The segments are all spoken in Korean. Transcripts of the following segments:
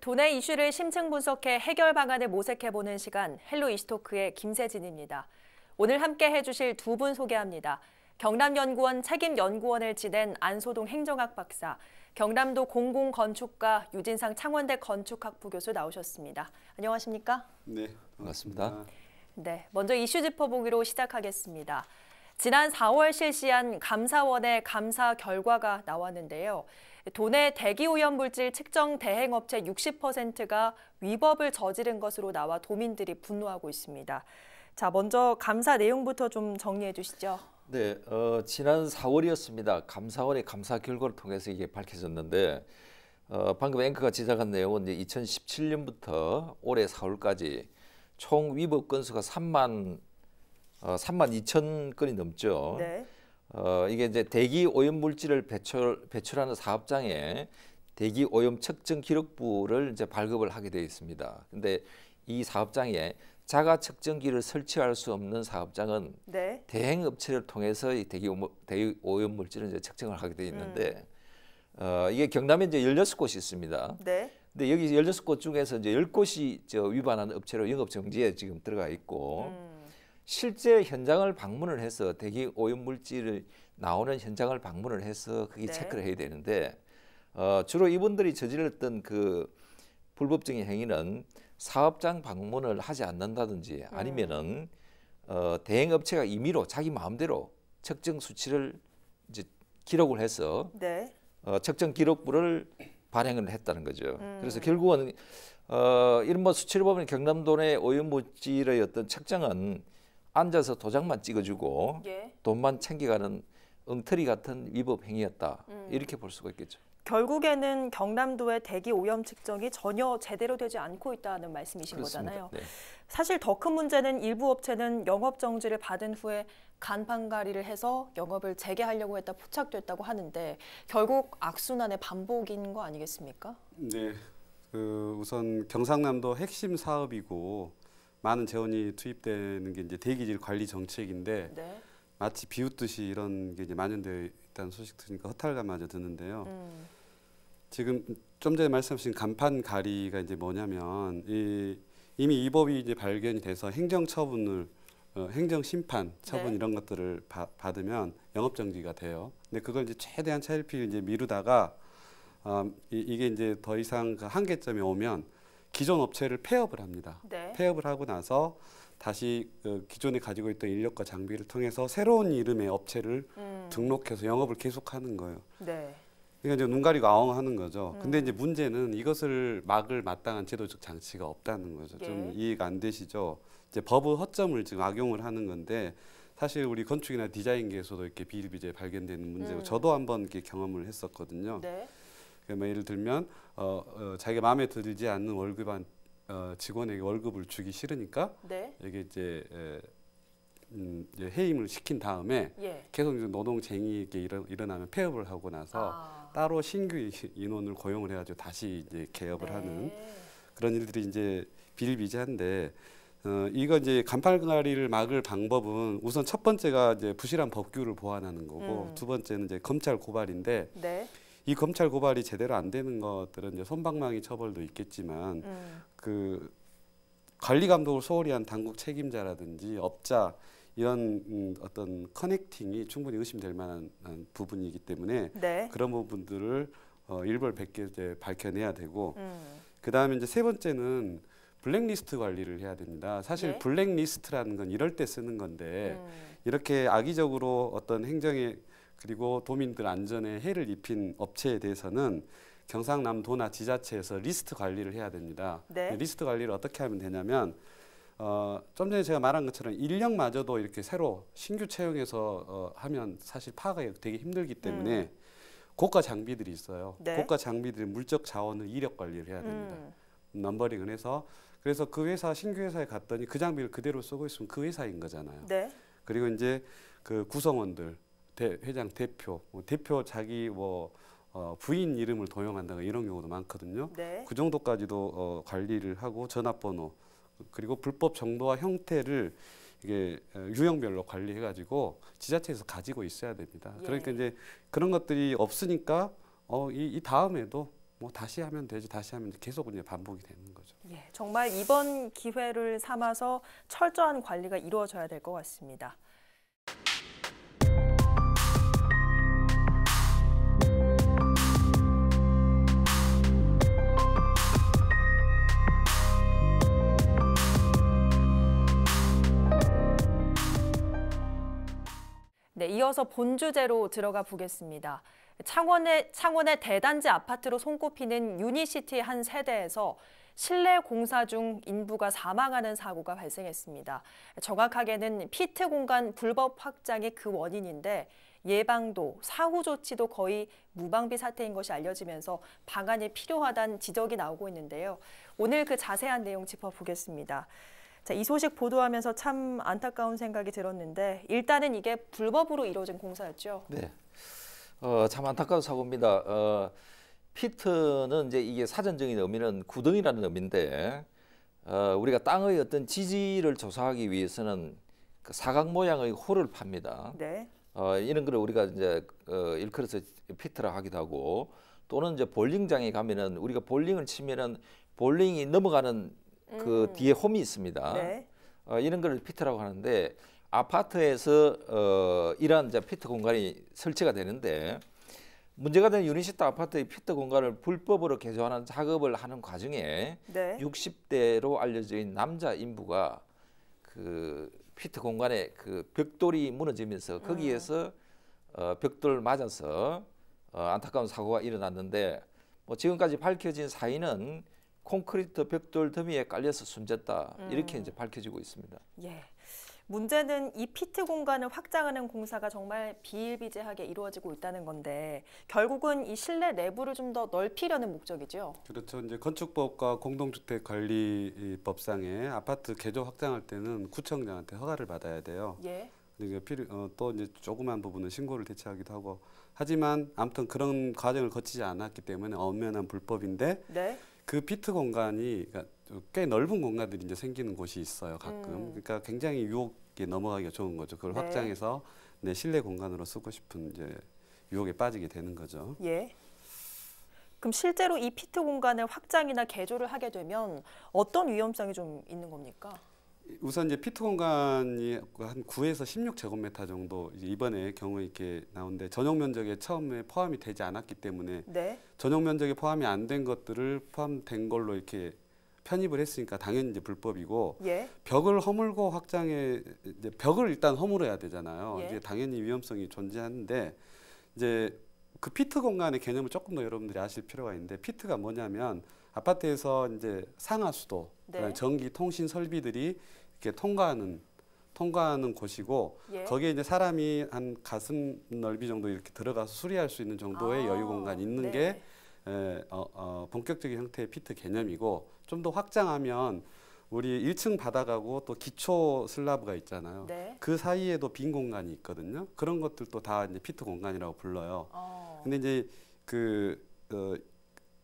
돈의 이슈를 심층 분석해 해결 방안을 모색해보는 시간 헬로 이스토크의 김세진입니다. 오늘 함께 해주실 두 분 소개합니다. 경남연구원 책임연구원을 지낸 안소동 행정학 박사, 경남도 공공건축과 유진상 창원대 건축학부 교수 나오셨습니다. 안녕하십니까? 네, 반갑습니다. 네, 먼저 이슈 짚어보기로 시작하겠습니다. 지난 4월 실시한 감사원의 감사 결과가 나왔는데요. 도내 대기오염물질 측정 대행업체 60%가 위법을 저지른 것으로 나와 도민들이 분노하고 있습니다. 자, 먼저 감사 내용부터 좀 정리해 주시죠. 네, 어, 지난 4월이었습니다. 감사원의 감사 결과를 통해서 이게 밝혀졌는데 어, 방금 앵커가 지적한 내용은 이제 2017년부터 올해 4월까지 총 위법 건수가 3만 어, 3만 2천 건이 넘죠. 네. 어, 이게 이제 대기 오염 물질을 배출, 배출하는 사업장에 대기 오염 측정 기록부를 이제 발급을 하게 되어 있습니다. 근데 이 사업장에 자가 측정기를 설치할 수 없는 사업장은 네. 대행 업체를 통해서 이 대기, 오염, 대기 오염 물질을 이제 측정을 하게 되어 있는데 음. 어, 이게 경남에 이제 열여섯 곳이 있습니다. 네. 근데 여기 열여섯 곳 중에서 이제 1곳이저 위반한 업체로 영업 정지에 지금 들어가 있고 음. 실제 현장을 방문을 해서 대기 오염물질이 나오는 현장을 방문을 해서 그게 네. 체크를 해야 되는데 어, 주로 이분들이 저질렀던 그 불법적인 행위는 사업장 방문을 하지 않는다든지 음. 아니면은 어, 대행업체가 임의로 자기 마음대로 측정 수치를 이제 기록을 해서 네. 어, 측정 기록부를 발행을 했다는 거죠. 음. 그래서 결국은 어, 이런 뭐 수치를 보면 경남도 내 오염물질의 어떤 측정은 앉아서 도장만 찍어주고 예. 돈만 챙겨가는 엉터리 같은 위법 행위였다 음. 이렇게 볼 수가 있겠죠. 결국에는 경남도의 대기 오염 측정이 전혀 제대로 되지 않고 있다는 말씀이신 그렇습니다. 거잖아요. 네. 사실 더 큰 문제는 일부 업체는 영업 정지를 받은 후에 간판가리를 해서 영업을 재개하려고 했다 포착됐다고 하는데 결국 악순환의 반복인 거 아니겠습니까? 네. 그 우선 경상남도 핵심 사업이고 많은 재원이 투입되는 게 이제 대기질 관리 정책인데 네. 마치 비웃듯이 이런 게 이제 만연되어 있다는 소식 들으니까 허탈감마저 드는데요. 음. 지금 좀 전에 말씀하신 간판 가리가 이제 뭐냐면 이, 이미 이 법이 이제 발견이 돼서 행정 처분을 어, 행정 심판 처분 네. 이런 것들을 바, 받으면 영업 정지가 돼요. 근데 그걸 이제 최대한 차일피일 이제 미루다가 어, 이, 게 이제 더 이상 그 한계점에 오면 기존 업체를 폐업을 합니다. 네. 폐업을 하고 나서 다시 그 기존에 가지고 있던 인력과 장비를 통해서 새로운 이름의 업체를 음. 등록해서 영업을 계속하는 거예요. 네. 그러니까 이제 눈 가리고 아웅하는 거죠. 음. 근데 이제 문제는 이것을 막을 마땅한 제도적 장치가 없다는 거죠. 예. 좀 이해가 안 되시죠? 이제 법의 허점을 지금 악용을 하는 건데 사실 우리 건축이나 디자인계에서도 이렇게 비일비재 발견되는 문제고 음. 저도 한번 이렇게 경험을 했었거든요. 네. 뭐 그 예를 들면 어, 어, 자기가 마음에 들지 않는 월급한 어, 직원에게 월급을 주기 싫으니까 네. 이게 이제 에, 음, 이제 해임을 시킨 다음에 예. 계속 이제 노동쟁이 이게 일어, 나면 폐업을 하고 나서 아. 따로 신규 인원을 고용을 해가지고 다시 이제 개업을 네. 하는 그런 일들이 이제 비일비재한데 어, 이거 이제 간판가리를 막을 방법은 우선 첫 번째가 이제 부실한 법규를 보완하는 거고 음. 두 번째는 이제 검찰 고발인데 네. 이 검찰 고발이 제대로 안 되는 것들은 이제 손방망이 처벌도 있겠지만 음. 그 관리 감독을 소홀히 한 당국 책임자라든지 업자 이런 음, 어떤 커넥팅이 충분히 의심될 만한 부분이기 때문에 네. 그런 부분들을 어, 일벌백계 이제 밝혀내야 되고 음. 그 다음에 이제 세 번째는 블랙리스트 관리를 해야 됩니다. 사실 네? 블랙리스트라는 건 이럴 때 쓰는 건데 음. 이렇게 악의적으로 어떤 행정에 그리고 도민들 안전에 해를 입힌 업체에 대해서는 경상남도나 지자체에서 리스트 관리를 해야 됩니다. 네. 리스트 관리를 어떻게 하면 되냐면 어, 좀 전에 제가 말한 것처럼 인력마저도 이렇게 새로 신규 채용해서 어, 하면 사실 파악이 하 되게 힘들기 음. 때문에 음. 고가 장비들이 있어요. 네. 고가 장비들의 물적 자원을 이력 관리를 해야 됩니다. 음. 넘버링을 해서 그래서 그 회사 신규 회사에 갔더니 그 장비를 그대로 쓰고 있으면 그 회사인 거잖아요. 네. 그리고 이제 그 구성원들 대, 회장 대표, 뭐 대표 자기 뭐 어, 부인 이름을 도용한다거나 이런 경우도 많거든요. 네. 그 정도까지도 어, 관리를 하고 전화번호 그리고 불법 정도와 형태를 이게 어, 유형별로 관리해가지고 지자체에서 가지고 있어야 됩니다. 예. 그러니까 이제 그런 것들이 없으니까 어, 이, 이 다음에도 뭐 다시 하면 되지 다시 하면 계속 이제 반복이 되는 거죠. 예, 정말 이번 기회를 삼아서 철저한 관리가 이루어져야 될 것 같습니다. 네, 이어서 본 주제로 들어가 보겠습니다. 창원의, 창원의 대단지 아파트로 손꼽히는 유니시티 한 세대에서 실내 공사 중 인부가 사망하는 사고가 발생했습니다. 정확하게는 피트 공간 불법 확장이 그 원인인데 예방도 사후 조치도 거의 무방비 사태인 것이 알려지면서 방안이 필요하다는 지적이 나오고 있는데요. 오늘 그 자세한 내용 짚어보겠습니다. 자, 이 소식 보도하면서 참 안타까운 생각이 들었는데 일단은 이게 불법으로 이루어진 공사였죠. 네. 어, 참 안타까운 사고입니다. 어, 피트는 이제 이게 사전적인 의미는 구덩이라는 의미인데 어, 우리가 땅의 어떤 지지를 조사하기 위해서는 그 사각 모양의 홀을 팝니다. 네. 어, 이런 걸 우리가 이제 어, 일컬어서 피트라 하기도 하고 또는 이제 볼링장에 가면은 우리가 볼링을 치면은 볼링이 넘어가는 그 음. 뒤에 홈이 있습니다. 네. 어, 이런 걸 피트라고 하는데 아파트에서 어, 이러 이제 피트 공간이 설치가 되는데 문제가 된 유니시트 아파트의 피트 공간을 불법으로 개조하는 작업을 하는 과정에 네. 60대로 알려져 있는 남자 인부가 그 피트 공간에 그 벽돌이 무너지면서 음. 거기에서 음. 어, 벽돌 맞아서 어, 안타까운 사고가 일어났는데 뭐 지금까지 밝혀진 사인은 콘크리트 벽돌 더미에 깔려서 숨졌다 음. 이렇게 이제 밝혀지고 있습니다. 예. 문제는 이 피트 공간을 확장하는 공사가 정말 비일비재하게 이루어지고 있다는 건데 결국은 이 실내 내부를 좀 더 넓히려는 목적이죠. 그렇죠. 이제 건축법과 공동주택 관리법상에 아파트 개조 확장할 때는 구청장한테 허가를 받아야 돼요. 예. 이제 필요 어, 또 이제 조그만 부분은 신고를 대체하기도 하고 하지만 아무튼 그런 과정을 거치지 않았기 때문에 엄연한 불법인데 네. 그피트 공간이 그러니까 꽤 넓은 공간들이 이제 생기는 곳이 있어요 가끔. 음. 그러니까 굉장히 유혹에 넘어가기가 좋은 거죠. 그걸 네. 확장해서 내 실내 공간으로 쓰고 싶은 이제 유혹에 빠지게 되는 거죠. 예. 그럼 실제로 이 피트 공간을 확장이나 개조를 하게 되면 어떤 위험성이 좀 있는 겁니까? 우선 이제 피트 공간이 한 9에서 16제곱미터 정도 이번에 경우 이렇게 나온데 전용 면적에 처음에 포함이 되지 않았기 때문에 네. 전용 면적에 포함이 안 된 것들을 포함된 걸로 이렇게 편입을 했으니까 당연히 이제 불법이고 예. 벽을 허물고 확장에 이제 벽을 일단 허물어야 되잖아요. 예. 이제 당연히 위험성이 존재하는데 이제 그 피트 공간의 개념을 조금 더 여러분들이 아실 필요가 있는데 피트가 뭐냐면 아파트에서 이제 상하수도 네. 전기 통신 설비들이 이렇게 통과하는 통과하는 곳이고 예. 거기에 이제 사람이 한 가슴 넓이 정도 이렇게 들어가서 수리할 수 있는 정도의 아, 여유 공간이 있는 네. 게 에, 예, 어, 어, 본격적인 형태의 피트 개념이고 좀 더 확장하면 우리 1층 바닥하고 또 기초 슬라브가 있잖아요. 네. 그 사이에도 빈 공간이 있거든요. 그런 것들도 다 이제 피트 공간이라고 불러요. 어. 근데 이제 그 어,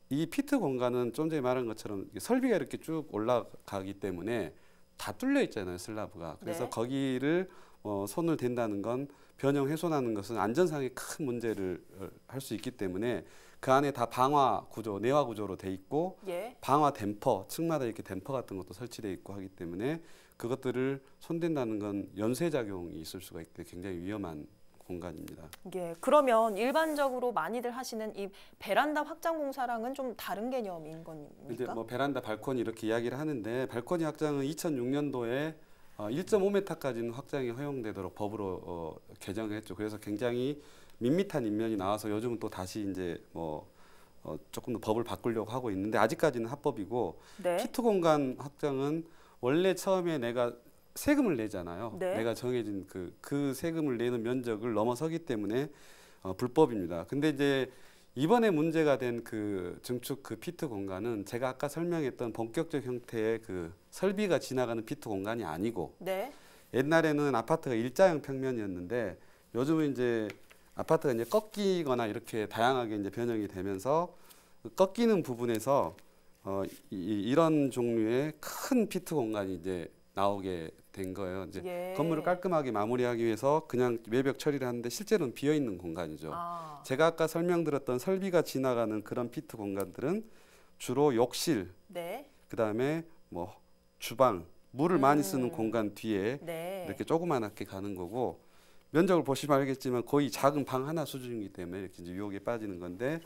이 피트 공간은 좀 전에 말한 것처럼 설비가 이렇게 쭉 올라가기 때문에 다 뚫려 있잖아요 슬라브가 그래서 네. 거기를 어, 손을 댄다는 건 변형 훼손하는 것은 안전상의 큰 문제를 어, 할수 있기 때문에 그 안에 다 방화 구조 내화 구조로 돼 있고 예. 방화 댐퍼 층마다 이렇게 댐퍼 같은 것도 설치돼 있고 하기 때문에 그것들을 손댄다는 건 연쇄작용이 있을 수가 있기 굉장히 위험한 공간입니다. 예, 그러면 일반적으로 많이들 하시는 이 베란다 확장 공사랑은 좀 다른 개념인 겁니까? 이제 뭐 베란다 발코니 이렇게 이야기를 하는데 발코니 확장은 2006년도에 1.5m까지는 어, 확장이 허용되도록 법으로 어, 개정했죠. 그래서 굉장히 밋밋한 인면이 나와서 요즘은 또 다시 이제 뭐 어, 조금 더 법을 바꾸려고 하고 있는데 아직까지는 합법이고 네. 키트 공간 확장은 원래 처음에 내가 세금을 내잖아요. 네. 내가 정해진 그, 그 세금을 내는 면적을 넘어서기 때문에 어, 불법입니다. 근데 이제 이번에 문제가 된 그 증축 그 피트 공간은 제가 아까 설명했던 본격적 형태의 그 설비가 지나가는 피트 공간이 아니고 네. 옛날에는 아파트가 일자형 평면이었는데 요즘은 이제 아파트가 이제 꺾이거나 이렇게 다양하게 이제 변형이 되면서 꺾이는 부분에서 어, 이, 이런 종류의 큰 피트 공간이 이제 나오게 된 거예요. 이제 예. 건물을 깔끔하게 마무리하기 위해서 그냥 외벽 처리를 하는데 실제로는 비어 있는 공간이죠. 아. 제가 아까 설명드렸던 설비가 지나가는 그런 피트 공간들은 주로 욕실, 네. 그 다음에 뭐 주방, 물을 음. 많이 쓰는 음. 공간 뒤에 네. 이렇게 조그만하게 가는 거고 면적을 보시면 알겠지만 거의 작은 방 하나 수준이기 때문에 이렇게 이제 유혹에 빠지는 건데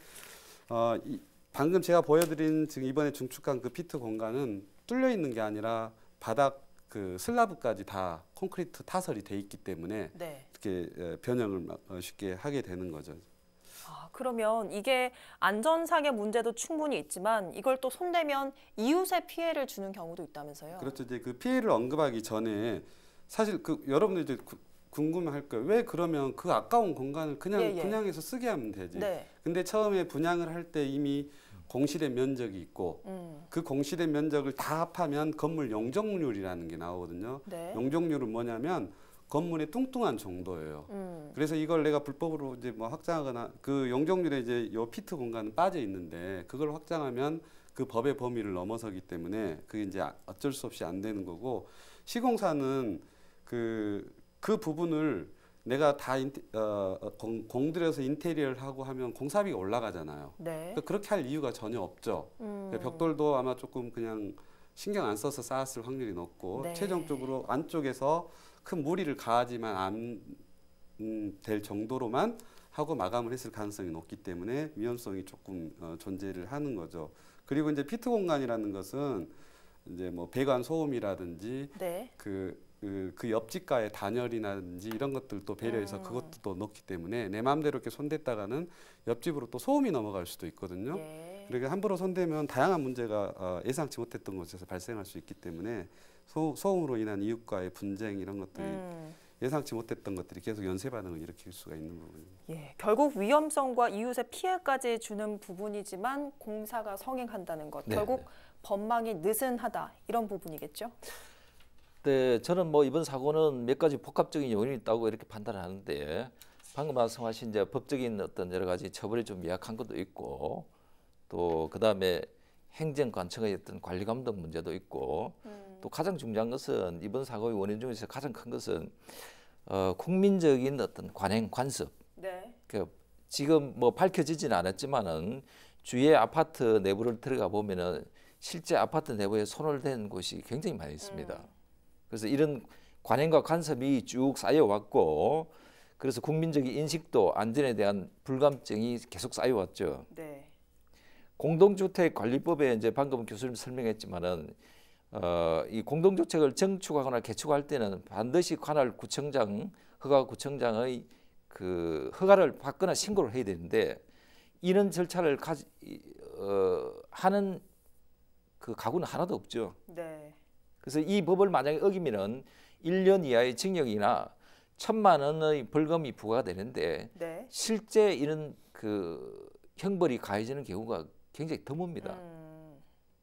어, 이, 방금 제가 보여드린 지금 이번에 중축한 그 피트 공간은 뚫려 있는 게 아니라 바닥 그 슬라브까지 다 콘크리트 타설이 돼 있기 때문에 네. 이렇게 예, 변형을 어, 쉽게 하게 되는 거죠. 아, 그러면 이게 안전상의 문제도 충분히 있지만 이걸 또 손대면 이웃에 피해를 주는 경우도 있다면서요? 그렇죠. 이제 그 피해를 언급하기 전에 사실 그 여러분들 이제 궁금할 거예요. 왜 그러면 그 아까운 공간을 그냥 예, 예. 분양해서 쓰게 하면 되지. 네. 근데 처음에 분양을 할 때 이미 공실의 면적이 있고 음. 그 공실의 면적을 다 합하면 건물 용적률이라는 게 나오거든요. 네. 용적률은 뭐냐면 건물의 뚱뚱한 정도예요. 음. 그래서 이걸 내가 불법으로 이제 뭐 확장하거나 그 용적률에 이제 요 피트 공간은 빠져 있는데 그걸 확장하면 그 법의 범위를 넘어서기 때문에 그게 이제 어쩔 수 없이 안 되는 거고 시공사는 그그 그 부분을 내가 다 인테, 어, 어, 공, 공들여서 인테리어를 하고 하면 공사비가 올라가잖아요. 네. 그러니까 그렇게 할 이유가 전혀 없죠. 음. 그러니까 벽돌도 아마 조금 그냥 신경 안 써서 쌓았을 확률이 높고 네. 최종적으로 안쪽에서 큰 무리를 가하지만 안될 음, 정도로만 하고 마감을 했을 가능성이 높기 때문에 위험성이 조금 어, 존재를 하는 거죠. 그리고 이제 피트 공간이라는 것은 이제 뭐 배관 소음이라든지 네. 그 그, 그 옆집가의 단열이라든지 이런 것들도 배려해서 음. 그것도 또 넣기 때문에 내 마음대로 이렇게 손댔다가는 옆집으로 또 소음이 넘어갈 수도 있거든요. 예. 그러니까 함부로 손대면 다양한 문제가 어, 예상치 못했던 곳에서 발생할 수 있기 때문에 소, 소음으로 인한 이웃과의 분쟁 이런 것들이 음. 예상치 못했던 것들이 계속 연쇄 반응을 일으킬 수가 있는 부분입니다. 예, 결국 위험성과 이웃의 피해까지 주는 부분이지만 공사가 성행한다는 것, 네, 결국 네. 법망이 느슨하다 이런 부분이겠죠? 네, 저는 뭐 이번 사고는 몇 가지 복합적인 요인이 있다고 이렇게 판단을 하는데 방금 말씀하신 이제 법적인 어떤 여러 가지 처벌이 좀 미약한 것도 있고 또 그다음에 행정관청의 어떤 관리 감독 문제도 있고 음. 또 가장 중요한 것은 이번 사고의 원인 중에서 가장 큰 것은 어, 국민적인 어떤 관행 관습. 네. 그 지금 뭐 밝혀지지는 않았지만은 주위의 아파트 내부를 들어가 보면은 실제 아파트 내부에 손을 댄 곳이 굉장히 많이 있습니다. 음. 그래서 이런 관행과 간섭이 쭉 쌓여왔고 그래서 국민적인 인식도 안전에 대한 불감증이 계속 쌓여왔죠. 네. 공동주택관리법에 이제 방금 교수님 설명했지만은 어, 이 공동주택을 증축하거나 개축할 때는 반드시 관할 구청장, 허가구청장의 그 허가를 받거나 신고를 해야 되는데 이런 절차를 가지, 어, 하는 그 가구는 하나도 없죠. 네. 그래서 이 법을 만약에 어기면은 1년 이하의 징역이나 천만 원의 벌금이 부과되는데 네. 실제 이런 그 형벌이 가해지는 경우가 굉장히 드뭅니다. 음.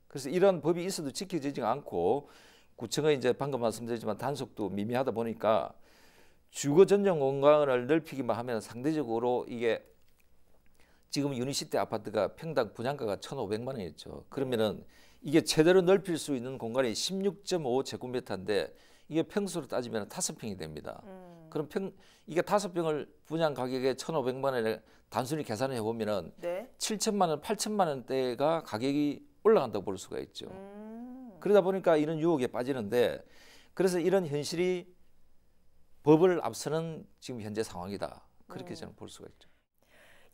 그래서 이런 법이 있어도 지켜지지 않고 구청의 이제 방금 말씀드렸지만 단속도 미미하다 보니까 주거 전용 공간을 넓히기만 하면 상대적으로 이게 지금 유니시티 아파트가 평당 분양가가 1 5 0 0만 원이었죠. 그러면은 음. 이게 제대로 넓힐 수 있는 공간이 16.5 제곱미터인데 이게 평수로 따지면 5 평이 됩니다. 음. 그럼 평 이게 5 평을 분양 가격에 1,500만 원에 단순히 계산해 보면은 네. 7천만 원, 8천만 원대가 가격이 올라간다고 볼 수가 있죠. 음. 그러다 보니까 이런 유혹에 빠지는데 그래서 이런 현실이 법을 앞서는 지금 현재 상황이다. 그렇게 음. 저는 볼 수가 있죠.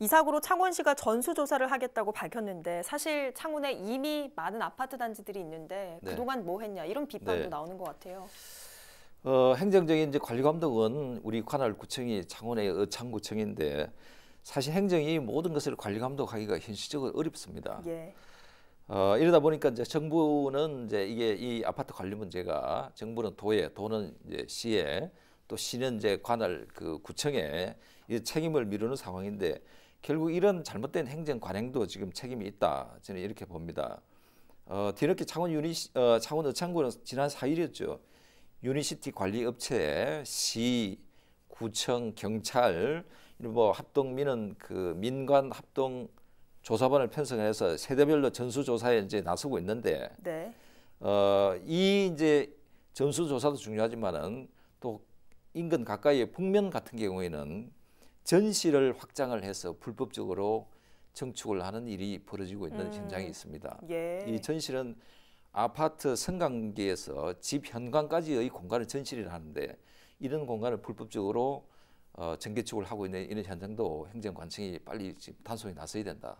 이 사고로 창원시가 전수조사를 하겠다고 밝혔는데 사실 창원에 이미 많은 아파트 단지들이 있는데 네. 그동안 뭐 했냐 이런 비판도 네. 나오는 것 같아요. 어, 행정적인 이제 관리감독은 우리 관할구청이 창원의 창구청인데 사실 행정이 모든 것을 관리감독하기가 현실적으로 어렵습니다. 예. 어, 이러다 보니까 이제 정부는 이제 이게 이 아파트 관리 문제가 정부는 도에, 도는 이제 시에 또 시는 이제 관할 그 구청에 이 책임을 미루는 상황인데 결국 이런 잘못된 행정 관행도 지금 책임이 있다. 저는 이렇게 봅니다. 어, 뒤늦게 창원 유니 어, 창원 의창구는 지난 4일이었죠. 유니시티 관리 업체에 시, 구청, 경찰 이런 뭐 합동민은 그 민관 합동 조사반을 편성해서 세대별로 전수조사에 이제 나서고 있는데 네. 어, 이 이제 전수조사도 중요하지만은 또 인근 가까이의 북면 같은 경우에는 전시를 확장을 해서 불법적으로 증축을 하는 일이 벌어지고 있는 음. 현장이 있습니다. 예. 이 전실은 아파트 승강기에서 집 현관까지의 공간을 전실을 하는데 이런 공간을 불법적으로 어, 전개축을 하고 있는 이런 현장도 행정관청이 빨리 단속에 나서야 된다.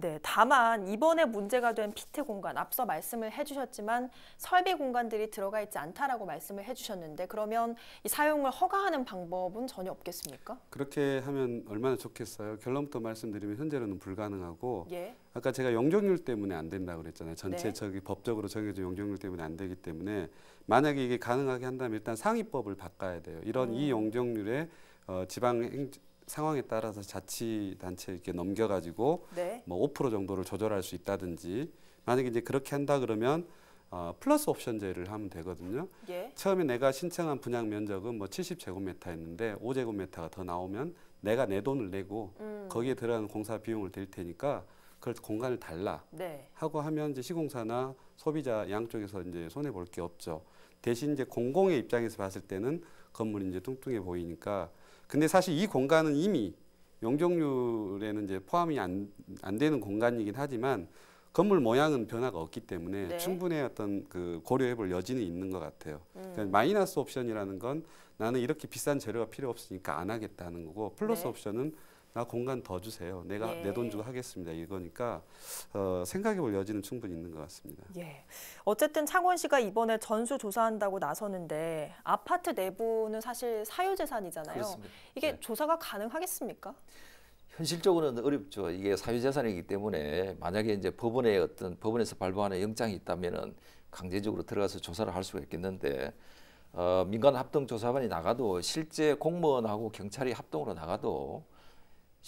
네, 다만 이번에 문제가 된 피트 공간 앞서 말씀을 해주셨지만 설비 공간들이 들어가 있지 않다라고 말씀을 해주셨는데 그러면 이 사용을 허가하는 방법은 전혀 없겠습니까? 그렇게 하면 얼마나 좋겠어요. 결론부터 말씀드리면 현재로는 불가능하고 예. 아까 제가 용적률 때문에 안 된다고 그랬잖아요. 전체 네. 저기 법적으로 정해진 용적률 때문에 안 되기 때문에 만약에 이게 가능하게 한다면 일단 상위법을 바꿔야 돼요. 이런 음. 이 용적률에 어, 지방 행, 상황에 따라서 자치단체 이렇게 넘겨가지고 네. 뭐5% 정도를 조절할 수 있다든지 만약에 이제 그렇게 한다 그러면 어, 플러스 옵션제를 하면 되거든요. 예. 처음에 내가 신청한 분양 면적은 뭐 70제곱미터였는데 5제곱미터가 더 나오면 내가 내 돈을 내고 음. 거기에 들어가는 공사 비용을 댈 테니까 그걸 공간을 달라 네. 하고 하면 이제 시공사나 소비자 양쪽에서 이제 손해 볼 게 없죠. 대신 이제 공공의 입장에서 봤을 때는 건물이 이제 뚱뚱해 보이니까 근데 사실 이 공간은 이미 용적률에는 이제 포함이 안, 안 되는 공간이긴 하지만 건물 모양은 변화가 없기 때문에 네. 충분히 어떤 그 고려해볼 여지는 있는 것 같아요. 음. 그러니까 마이너스 옵션이라는 건 나는 이렇게 비싼 재료가 필요 없으니까 안 하겠다는 거고 플러스 네. 옵션은 나 공간 더 주세요. 내가 예. 내돈 주고 하겠습니다. 이거니까 어, 생각해 볼 여지는 충분히 있는 것 같습니다. 예. 어쨌든 창원시가 이번에 전수 조사한다고 나서는데 아파트 내부는 사실 사유재산이잖아요. 그렇습니다. 이게 네. 조사가 가능하겠습니까? 현실적으로는 어렵죠. 이게 사유재산이기 때문에 만약에 이제 법원에 어떤 법원에서 발부하는 영장이 있다면은 강제적으로 들어가서 조사를 할 수가 있겠는데 어, 민간 합동 조사반이 나가도 실제 공무원하고 경찰이 합동으로 나가도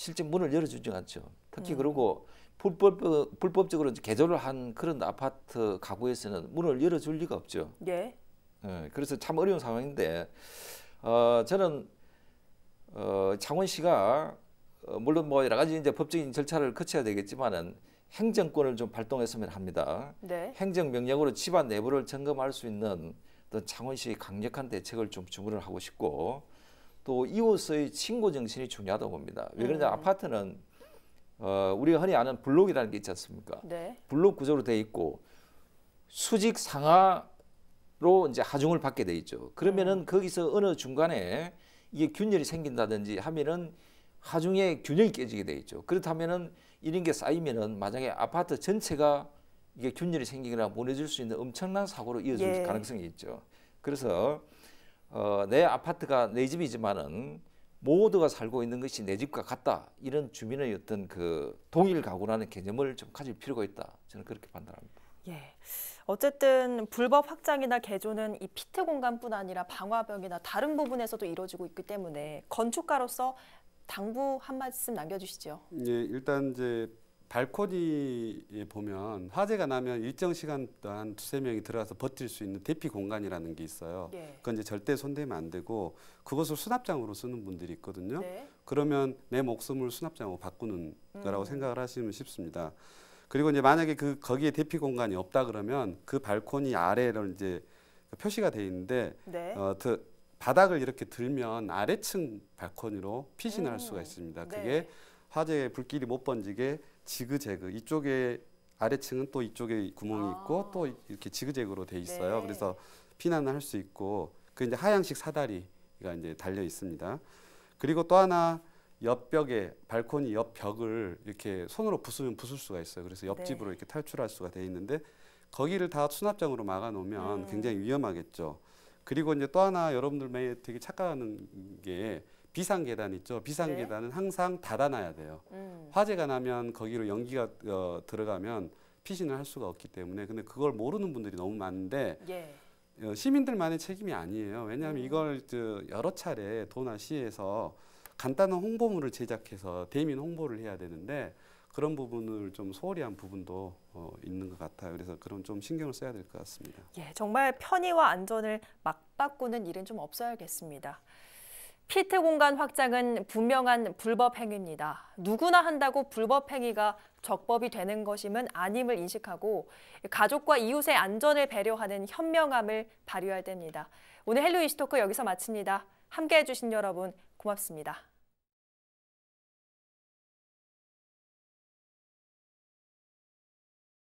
실제 문을 열어주지 않죠. 특히 음. 그리고 불법, 불법적으로 개조를 한 그런 아파트 가구에서는 문을 열어줄 리가 없죠. 예. 예 그래서 참 어려운 상황인데 어, 저는 어, 창원시가 어, 물론 뭐 여러 가지 이제 법적인 절차를 거쳐야 되겠지만은 행정권을 좀 발동했으면 합니다. 네. 행정명령으로 집안 내부를 점검할 수 있는 어떤 창원시의 강력한 대책을 좀 주문을 하고 싶고 또 이웃의 친구 정신이 중요하다고 봅니다. 왜 그러냐 음. 아파트는 어, 우리가 흔히 아는 블록이라는 게 있지 않습니까? 네. 블록 구조로 돼 있고 수직 상하로 이제 하중을 받게 돼 있죠. 그러면은 음. 거기서 어느 중간에 이게 균열이 생긴다든지 하면은 하중의 균열이 깨지게 돼 있죠. 그렇다면은 이런 게 쌓이면은 만약에 아파트 전체가 이게 균열이 생기거나 무너질 수 있는 엄청난 사고로 이어질 예. 가능성이 있죠. 그래서 어, 내 아파트가 내 집이지만은 모두가 살고 있는 것이 내 집과 같다. 이런 주민의 어떤 그 동일 가구라는 개념을 좀 가질 필요가 있다. 저는 그렇게 판단합니다. 예. 어쨌든 불법 확장이나 개조는 이 피트 공간뿐 아니라 방화벽이나 다른 부분에서도 이루어지고 있기 때문에 건축가로서 당부 한 말씀 남겨주시죠. 예, 일단 이제 발코니에 보면 화재가 나면 일정 시간 동안 두세 명이 들어가서 버틸 수 있는 대피 공간이라는 게 있어요. 예. 그건 이제 절대 손대면 안 되고 그것을 수납장으로 쓰는 분들이 있거든요. 네. 그러면 내 목숨을 수납장으로 바꾸는 음. 거라고 생각을 하시면 쉽습니다. 그리고 이제 만약에 그 거기에 대피 공간이 없다 그러면 그 발코니 아래를 이제 표시가 돼 있는데 네. 어, 그 바닥을 이렇게 들면 아래층 발코니로 피신할 음. 수가 있습니다. 네. 그게 네. 화재 불길이 못 번지게 지그재그 이쪽에 아래층은 또 이쪽에 구멍이 아. 있고 또 이렇게 지그재그로 돼 있어요. 네. 그래서 피난을 할 수 있고 그 이제 하양식 사다리가 이제 달려 있습니다. 그리고 또 하나 옆벽에 발코니 옆 벽을 이렇게 손으로 부수면 부술 수가 있어요. 그래서 옆집으로 네. 이렇게 탈출할 수가 돼 있는데 거기를 다 수납장으로 막아 놓으면 음. 굉장히 위험하겠죠. 그리고 이제 또 하나 여러분들 매일 되게 착각하는 게 비상 계단 있죠. 비상 계단은 네. 항상 닫아놔야 돼요. 음. 화재가 나면 거기로 연기가 어, 들어가면 피신을 할 수가 없기 때문에 근데 그걸 모르는 분들이 너무 많은데 예. 어, 시민들만의 책임이 아니에요. 왜냐하면 음. 이걸 저 여러 차례 도나 시에서 간단한 홍보물을 제작해서 대민 홍보를 해야 되는데 그런 부분을 좀 소홀히 한 부분도 어, 있는 것 같아요. 그래서 그런 좀 신경을 써야 될 것 같습니다. 예, 정말 편의와 안전을 막 바꾸는 일은 좀 없어야겠습니다. 피트 공간 확장은 분명한 불법 행위입니다. 누구나 한다고 불법 행위가 적법이 되는 것임은 아님을 인식하고 가족과 이웃의 안전을 배려하는 현명함을 발휘해야 됩니다. 오늘 헬로 이슈토크 여기서 마칩니다. 함께해 주신 여러분 고맙습니다.